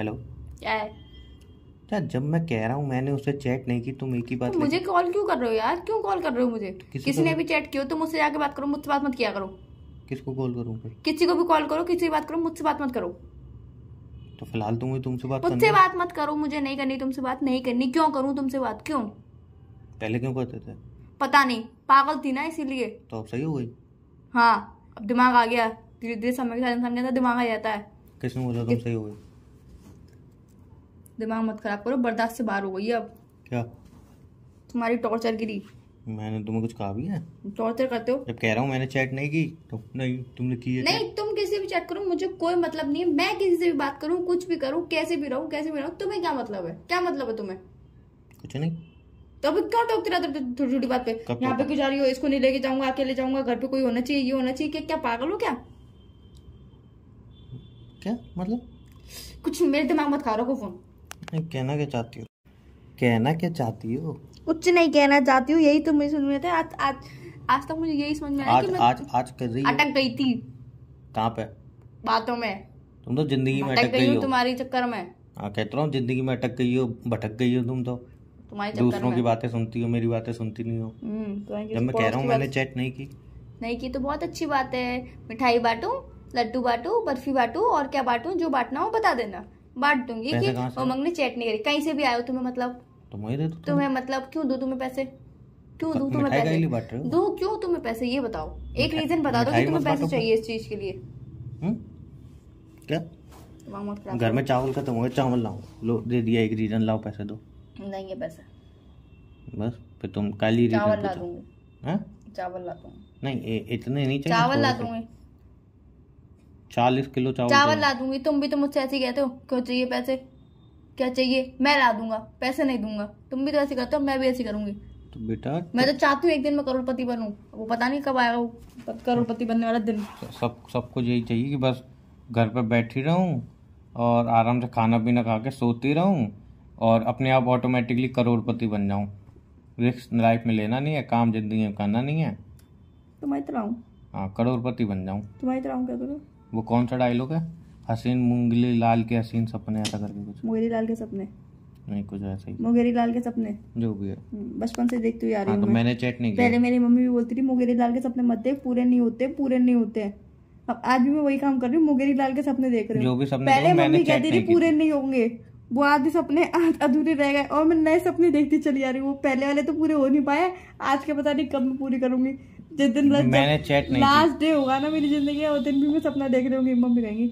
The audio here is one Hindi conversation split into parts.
हेलो क्या है यार जब मैं कह रहा हूँ मैंने उससे चैट नहीं की तुम एक ही बात तो मुझे कॉल क्यों कर रहे हो यार क्यों कॉल कर रहे हो मुझे किसी, किसी ने भी चैट किया तो मुझसे जाके बात करो मुझसे बात मत किया करो किसको कॉल करूँ किसी को भी कॉल करो किसी की बात करो मुझसे बात मत करो तो फिलहाल तो मुझे तुमसे बात मुझसे बात मत करो मुझे नहीं करनी तुमसे बात नहीं करनी क्यों करूँ तुमसे बात क्यों पहले क्यों करते थे पता नहीं पागल थी ना इसीलिए तो अब सही हो गई हाँ अब दिमाग आ गया धीरे धीरे समय के साथ इंसान के अंदर दिमाग आ जाता है किसने बोला तुम सही हो गई दिमाग मत खराब करो बर्दाश्त से बाहर हो गई अब क्या तुम्हारी टॉर्चर गिरी मैंने तुम्हें कुछ कहा भी है टॉर्चर करते हो जब कह रहा हूँ मैंने चैट नहीं की तो नहीं तुमने की है नहीं तुम किसी भी चैट करो मुझे कोई मतलब नहीं है मैं किसी से भी बात करूँ कुछ भी करूँ कैसे भी रहूँ कैसे भी रहूँ तुम्हें क्या मतलब है क्या मतलब है तुम्हें कुछ नहीं तो अभी क्या टोकते रहते छोटी छोटी बात पे यहाँ पे क्यों जा रही हो इसको नहीं लेके जाऊंगा अकेले जाऊंगा घर पे कोई होना चाहिए ये होना चाहिए क्या पागल हो क्या क्या मतलब कुछ मेरे दिमाग मत खा रहा हो फोन कहना क्या चाहती हो कहना क्या चाहती हो कुछ नहीं कहना चाहती हूँ यही तो मुझे समझ में था आज आज आज तक तो मुझे यही समझ में आया कि मैं आज आज कर रही अटक गई थी कहाँ पे बातों में तुम तो जिंदगी में अटक गई हो तुम्हारी चक्कर में हाँ कहता हूँ जिंदगी में अटक गई हो भटक गई हो तुम तो तुम्हारी दूसरों की बातें सुनती हो मेरी बातें सुनती नहीं हो हम्म, जब मैं कह रहा हूँ मैंने चैट नहीं की नहीं की तो बहुत अच्छी बात है मिठाई बांटू लड्डू बांटू बर्फी बांटू और क्या बांटू जो बांटना हो बता देना बांट दूंगी कि उमंग ने चैट नहीं करी कहीं से भी आयो तुम्हें मतलब तो तुम्हें मतलब क्यों दू तुम्हें पैसे क्यों दू तुम्हें पैसे दू क्यों तुम्हें पैसे ये बताओ एक रीजन बता दो तुम्हें पैसे चाहिए इस चीज के लिए हम्म? क्या घर में चावल खत्म हो गया चावल लाओ लो दे दिया एक रीजन लाओ पैसे दो नहीं है पैसे बस फिर तुम काली चावल ला दूंगी हाँ? चावल ला दूंगी नहीं इतने नहीं चाहिए चावल ला दूंगी चालीस किलो चावल चावल ला दूंगी तुम भी तो मुझसे ऐसे कहते हो क्यों चाहिए पैसे क्या चाहिए मैं ला दूंगा पैसे नहीं दूंगा तुम भी तो ऐसे करते हो मैं भी ऐसे करूंगी तो बेटा मैं तो चाहती हूँ एक दिन मैं करोड़पति बनू वो पता नहीं कब आएगा वो करोड़पति बनने वाला दिन सब सबको यही चाहिए कि बस घर पर बैठी रहूँ और आराम से खाना पीना खा के सोती रहूँ और अपने आप ऑटोमेटिकली करोड़पति बन जाऊँ रिस्क लाइफ में लेना नहीं है काम जिंदगी में करना नहीं है तुम्हारी तरह हूँ हाँ करोड़पति बन जाऊँ तुम्हारी तरह हूँ क्या करूँ वो कौन सा डायलॉग है हसीन मुंगली लाल के हसीन सपने ऐसा करके कुछ मुंगेरी लाल के सपने नहीं कुछ ऐसा ही मुंगेरी लाल के सपने जो भी है हम्म, बचपन से देखती हुई आ रही हूँ हाँ, तो मैंने चैट नहीं किया पहले मेरी मम्मी भी बोलती थी मुंगेरी लाल के सपने मत देख पूरे नहीं होते पूरे नहीं होते अब आज भी मैं वही काम कर रही हूँ मुंगेरी लाल के सपने देख रही हूँ पहले मम्मी कहती थी पूरे नहीं होंगे वो आधे सपने अधूरे रह गए और मैं नए सपने देखती चली आ रही हूँ वो पहले वाले तो पूरे हो नहीं पाए आज के पता नहीं कब मैं पूरी करूंगी जिस दिन मैंने चैट नहीं लास्ट डे होगा ना मेरी जिंदगी उस दिन भी मैं सपना देख रही होंगी मम्मी रहेंगी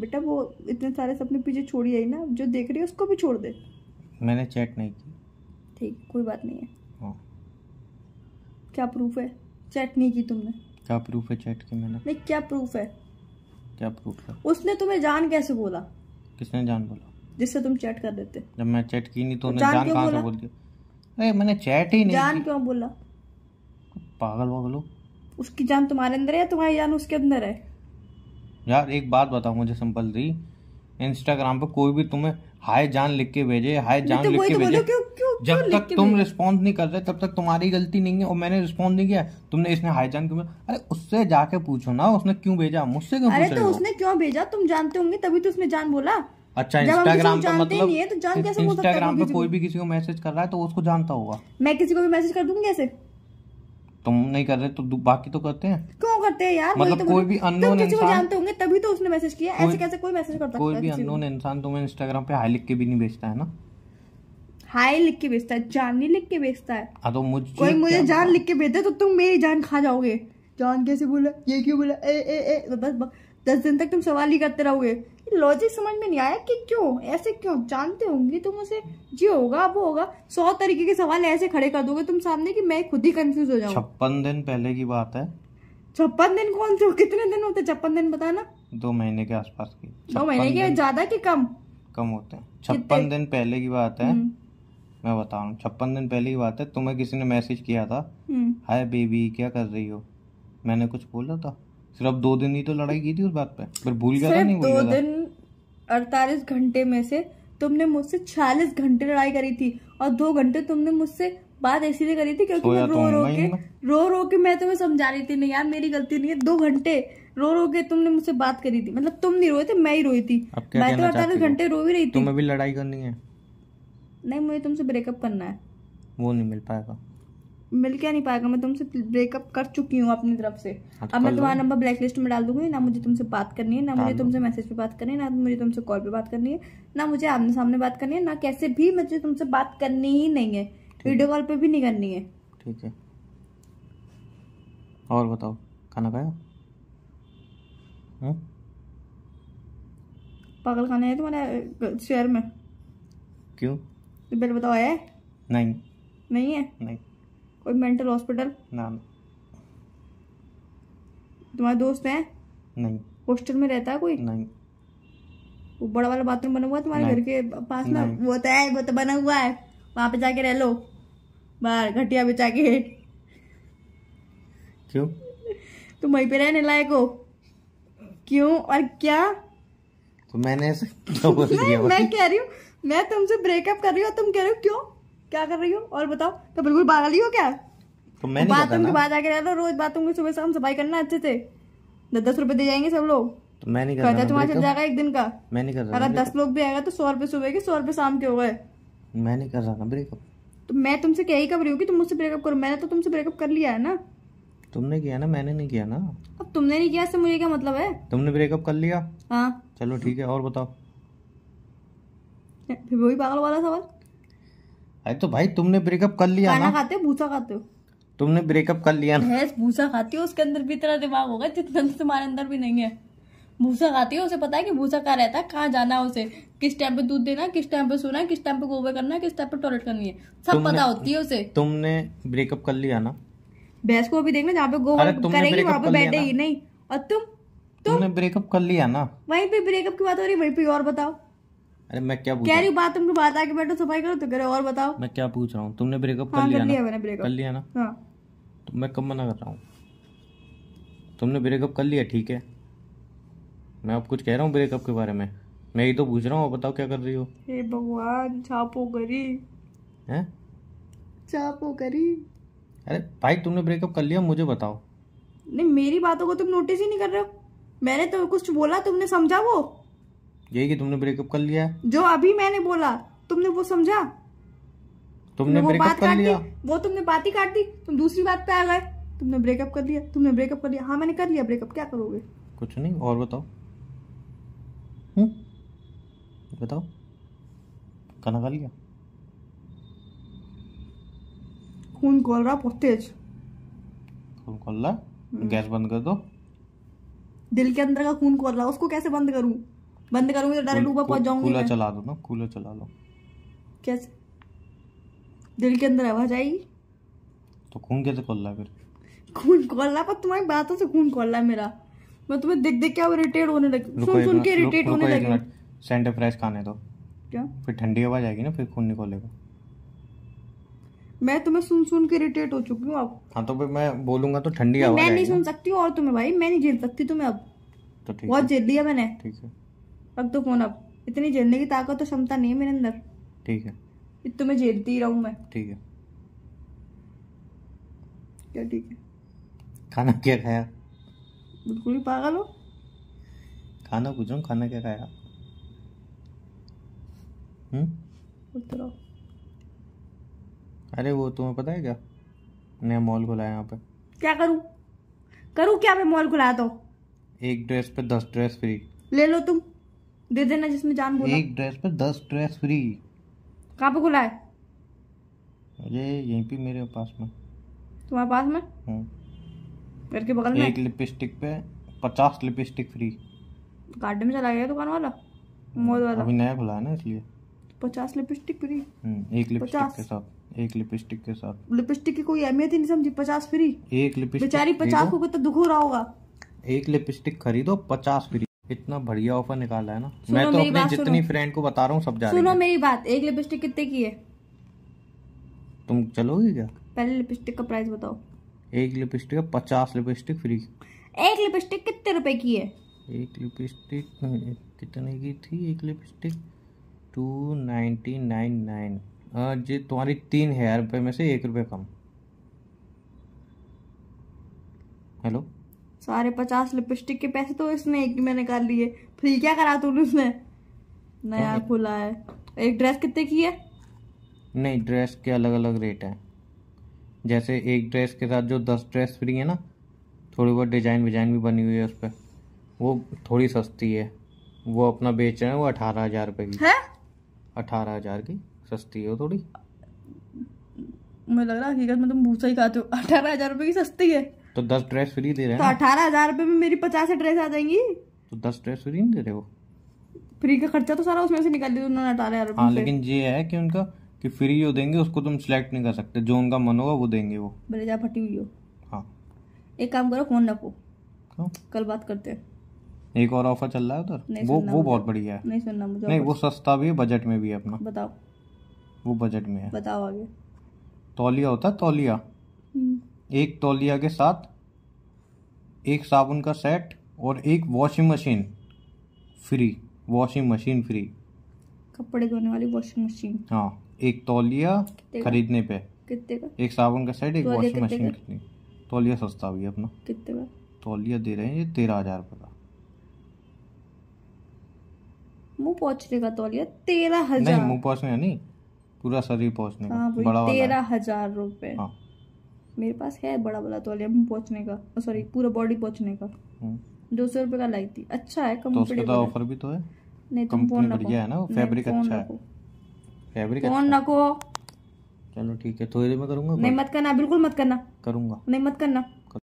बेटा वो इतने सारे सपने पीछे छोड़ी आई ना जो देख रही है उसको भी छोड़ दे मैंने चैट नहीं की ठीक कोई बात नहीं है हाँ। क्या प्रूफ है चैट नहीं की तुमने क्या प्रूफ है चैट की मैंने नहीं क्या प्रूफ है क्या प्रूफ है उसने तुम्हें जान कैसे बोला किसने जान बोला जिससे तुम चैट कर देते जब मैं चैट की नहीं तो उन्हें जान, जान कहां से बोल दिया मैंने चैट ही नहीं जान क्यों बोला पागल वागल हो उसकी जान तुम्हारे अंदर है या तुम्हारी जान उसके अंदर है यार एक बात बताओ मुझे सिंपल सी इंस्टाग्राम पे कोई भी तुम्हें हाय जान लिख के भेजे हाय जान तो तो लिख के भेजे जब तक तुम रिस्पॉन्स नहीं कर रहे तब तक तुम्हारी गलती नहीं है और मैंने रिस्पॉन्स नहीं किया तुमने इसने हाय जान क्यों अरे उससे जाके पूछो ना उसने क्यों भेजा मुझसे क्यों अरे तो उसने क्यों भेजा तुम जानते होंगे तभी तो उसने जान बोला अच्छा इंस्टाग्राम पे मतलब तो जान कैसे इंस्टाग्राम पे कोई भी किसी को मैसेज कर रहा है तो उसको जानता होगा मैं किसी को भी मैसेज कर दूंगी ऐसे तुम नहीं कर रहे तो बाकी तो करते हैं क्यों करते हैं यार मतलब तो कोई भी अनोन जानते होंगे तभी तो उसने मैसेज किया ऐसे कैसे कोई मैसेज करता कोई भी अनोन इंसान तुम्हें इंस्टाग्राम पे हाई लिख के भी नहीं भेजता है ना हाई लिख के बेचता है जान नहीं लिख के बेचता है तो मुझ कोई मुझे जान लिख के बेचता है तो तुम मेरी जान खा जाओगे जान कैसे बोला ये क्यों बोला ए ए ए बस तो दस दिन तक तुम सवाल ही करते रहोगे लॉजिक समझ में नहीं आया कि क्यों ऐसे क्यों जानते होंगे तुम उसे जी होगा वो होगा सौ तरीके के सवाल ऐसे खड़े कर दोगे तुम सामने कि मैं खुद ही कंफ्यूज हो जाऊँ छप्पन दिन पहले की बात है छप्पन दिन कौन से कितने दिन होते छप्पन दिन बताना दो महीने के आसपास की दो महीने के ज्यादा की कम कम होते हैं छप्पन दिन पहले की बात है हम्म। मैं बता रहा हूँ छप्पन दिन पहले की बात है तुम्हें किसी ने मैसेज किया था हम्म। हाय बेबी क्या कर रही हो मैंने कुछ बोला था सिर्फ दो दिन ही तो लड़ाई की थी उस बात पे पर भूल गया था नहीं भूल गया था अड़तालीस घंटे में से तुमने मुझसे छियालीस घंटे लड़ाई करी थी और दो घंटे तुमने मुझसे बात इसीलिए करी थी क्योंकि मैं रो तो रो के रो रो के मैं तुम्हें समझा रही थी नहीं यार मेरी गलती नहीं है दो घंटे रो रो के तुमने मुझसे बात करी थी मतलब तुम नहीं रोए थे मैं ही रोई थी मैं तो अड़तालीस घंटे रो भी रही थी तुम्हें भी लड़ाई करनी है नहीं मुझे तुमसे ब्रेकअप करना है वो नहीं मिल पाएगा मिल क्या नहीं पाएगा मैं तुमसे ब्रेकअप कर चुकी हूँ अपनी तरफ से हाँ, तो अब मैं तुम्हारा नंबर ब्लैक लिस्ट में डाल दूंगी ना मुझे तुमसे बात करनी है ना हाँ, मुझे हाँ। तुमसे मैसेज पे बात करनी है ना मुझे तुमसे कॉल पे बात करनी है ना मुझे आमने सामने बात करनी है ना कैसे भी मुझे तुमसे बात करनी ही नहीं है वीडियो कॉल पे भी नहीं करनी है ठीक है और बताओ खाना खाया हम्म? पागल खाना है तुम्हारे शहर में क्यों बिल तो बताओ है नहीं नहीं है नहीं कोई मेंटल हॉस्पिटल ना तुम्हारे दोस्त हैं नहीं हॉस्टल में रहता है कोई नहीं वो बड़ा वाला बाथरूम बना हुआ है तुम्हारे घर के पास में वो तो है वो तो बना हुआ है वहां पे जाके रह लो बाहर घटिया बिछा के क्यों तुम वहीं पे रहने लायक हो क्यों और क्या तो मैंने ऐसा क्यों बोल दिया मैं कह रही हूँ मैं तुमसे ब्रेकअप कर रही हूँ तुम कह रहे हो क्यों क्या कर रही हो और बताओ तो बिल्कुल पागल ही हो क्या तो मैं बातों के बाद आके रहता रोज बातों की सुबह शाम सफाई करना अच्छे से दस दस रुपए दे जाएंगे सब लोग तो मैं नहीं कर रहा तुम्हारा चल जाएगा एक दिन का मैं नहीं कर रहा अगर दस लोग भी आएगा तो सौ रुपए सुबह के सौ रुपए शाम के हो गए मैं नहीं कर रहा ब्रेकअप तो मैं तुमसे कह ही कब रही हूँ कि तुम मुझसे ब्रेकअप करो मैंने तो तुमसे ब्रेकअप कर लिया है ना तुमने किया ना मैंने नहीं किया ना अब तुमने नहीं किया मुझे क्या मतलब है तुमने ब्रेकअप कर लिया हाँ चलो ठीक है और बताओ फिर वही पागल वाला सवाल अरे तो भाई तुमने ब्रेकअप कर लिया खाना ना खाते हो भूसा खाते हो तुमने ब्रेकअप कर लिया ना भैंस भूसा खाती हो उसके अंदर भी इतना दिमाग होगा जितना तो तुम्हारे अंदर भी नहीं है भूसा खाती है उसे पता है कि भूसा कहाँ रहता है कहाँ जाना है उसे किस टाइम पे दूध देना किस टाइम पे सोना किस टाइम पे गोबर करना किस टाइम पे टॉयलेट करनी है सब पता होती है उसे तुमने ब्रेकअप कर लिया ना भैंस को अभी देखना जहाँ पे गोबर करेगी वहाँ पे बैठेगी नहीं और तुम तुमने ब्रेकअप कर लिया ना वहीं पे ब्रेकअप की बात हो रही वहीं पे और बताओ अरे मैं क्या कह रही बात तुमको बात आके बैठो सफाई करो तो करो और बताओ मैं क्या पूछ रहा हूँ तुमने ब्रेकअप कर लिया हाँ, कर लिया ना हाँ। तो मैं कब मना कर रहा हूँ तुमने ब्रेकअप कर लिया ठीक है मैं अब कुछ कह रहा हूँ ब्रेकअप के बारे में मैं ही तो पूछ रहा हूँ बताओ क्या कर रही हो हे भगवान छापो करी है छापो करी अरे भाई तुमने ब्रेकअप कर लिया मुझे बताओ नहीं मेरी बातों को तुम नोटिस ही नहीं कर रहे हो मैंने तो कुछ बोला तुमने समझा वो यही कि तुमने ब्रेकअप कर लिया जो अभी मैंने बोला तुमने वो समझा तुमने वो बात कर लिया वो तुमने बात ही काट दी तुम दूसरी बात पे आ गए तुमने ब्रेकअप कर लिया तुमने ब्रेकअप कर लिया हाँ मैंने कर लिया ब्रेकअप क्या करोगे कुछ नहीं और बताओ हम्म? बताओ खाना कर लिया खून खोल रहा बहुत तेज खून खोल रहा हम्म। गैस बंद कर दो दिल के अंदर का खून खोल रहा उसको कैसे बंद करूं बंद करूंगी तो डायरेक्ट ऊपर पहुंच जाऊंगी कूलर चला दो ना कूलर चला लो कैसे दिल के अंदर आवाज आई तो खून कैसे खोल रहा फिर खून खोल रहा पर तुम्हारी बातों से खून खोल रहा है मेरा मैं तुम्हें देख देख के इरिटेट होने लगी सुन सुन के इरिटेट होने लगी सेंटर फ्रेश खाने दो क्या फिर ठंडी हवा आएगी ना फिर खून निकलेगा मैं तुम्हें सुन सुन के इरिटेट हो चुकी हूँ अब हाँ तो फिर मैं बोलूंगा तो ठंडी हवा मैं नहीं सुन सकती और तुम्हें भाई मैं नहीं झेल सकती तुम्हें अब तो ठीक बहुत झेल लिया मैंने ठीक है रख दो फोन अब इतनी झेलने की ताकत तो क्षमता नहीं है मेरे अंदर ठीक है इतना तो मैं झेलती ही रहूँ मैं ठीक है क्या ठीक है खाना क्या खाया बिल्कुल ही पागल हो खाना पूछो खाना क्या खाया हम्म अरे वो तुम्हें पता है क्या नया मॉल खुला है यहाँ पे क्या करूँ करूँ क्या मैं मॉल खुला दो तो? एक ड्रेस पे दस ड्रेस फ्री ले लो तुम दे देना जिसमें जान बोला एक ड्रेस पे दस ड्रेस फ्री कहाँ पे खुला है अरे यहीं पे मेरे पास में तुम्हारे पास में घर हाँ। के बगल में एक लिपस्टिक पे पचास लिपस्टिक फ्री गार्डन में चला गया दुकान वाला मॉल वाला अभी नया खुला है ना इसलिए पचास लिपस्टिक हम्म, फ्री एक लिपस्टिक के साथ एक लिपस्टिक के साथ लिपस्टिक की कोई अहमियत ही नहीं समझी पचास फ्री एक लिपस्टिक बेचारी पचास को कितना तो दुख हो रहा होगा एक लिपस्टिक खरीदो पचास फ्री इतना बढ़िया ऑफर निकाला है ना मैं तो अपने जितनी फ्रेंड को बता रहा हूँ सब जा सुनो मेरी बात एक लिपस्टिक कितने की है तुम चलोगी क्या पहले लिपस्टिक का प्राइस बताओ एक लिपस्टिक का पचास लिपस्टिक फ्री एक लिपस्टिक कितने रुपए की है एक लिपस्टिक कितने की थी एक lipstick two ninety nine nine जी तुम्हारी तीन हजार रुपये में से एक रुपये कम हेलो सारे पचास लिपस्टिक के पैसे तो इसने एक में निकाल लिए फिर क्या करा तूने उसने नया खुला है एक ड्रेस कितने की है नहीं ड्रेस के अलग अलग रेट है जैसे एक ड्रेस के साथ जो दस ड्रेस फ्री है ना थोड़ी बहुत डिजाइन विजाइन भी बनी हुई है उस पर वो थोड़ी सस्ती है वो अपना बेच रहे हैं वो अठारह हजार रुपये की अठारह हजार की सस्ती है वो थोड़ी मुझे लग रहा है हकीकत में तुम भूसा ही खाते हो अठारह हजार रुपये की सस्ती है तो दस ड्रेस फ्री दे रहे हैं तो अठारह हजार रूपए में मेरी पचास ड्रेस आ जाएंगी तो दस ड्रेस फ्री नहीं दे रहे हो फ्री का खर्चा तो सारा उसमें से निकाल दिया उन्होंने अठारह हजार हाँ लेकिन ये है कि उनका कि फ्री जो देंगे उसको तुम सिलेक्ट नहीं कर सकते जो उनका मन होगा वो देंगे वो भले जा फटी हुई हो हाँ एक काम करो फोन रखो कल बात करते हैं एक और ऑफर चल रहा है उधर वो वो बहुत बढ़िया है नहीं सुनना मुझे नहीं वो सस्ता भी है बजट में भी है अपना बताओ वो बजट में है बताओ आगे तौलिया होता है तौलिया हम्म। एक तौलिया के साथ एक साबुन का सेट और एक washing machine free washing machine free कपड़े धोने वाली वॉशिंग मशीन हाँ एक तौलिया खरीदने पे कितने का एक साबुन का सेट एक वॉशिंग मशीन कितनी तौलिया सस्ता भी अपना कितने का तौलिया दे रहे हैं ये तेरह हजार रुपये का मुंह पहुंचने का तौलिया तेरह हजार नहीं मुंह पहुंचने नहीं पूरा शरीर पहुंचने का हाँ, बड़ा तेरह हजार रुपये हाँ मेरे पास है बड़ा वाला तौलिया तो पहुंचने का सॉरी पूरा बॉडी पहुंचने का हम्म। दो सौ रुपए का लाई थी अच्छा है कंफर्टेबल तो ऑफर तो भी तो है नहीं तुम फोन रखो है ना फैब्रिक अच्छा है फैब्रिक अच्छा फोन रखो चलो ठीक है थोड़ी देर में करूंगा नहीं मत करना बिल्कुल मत करना करूंगा नहीं मत करना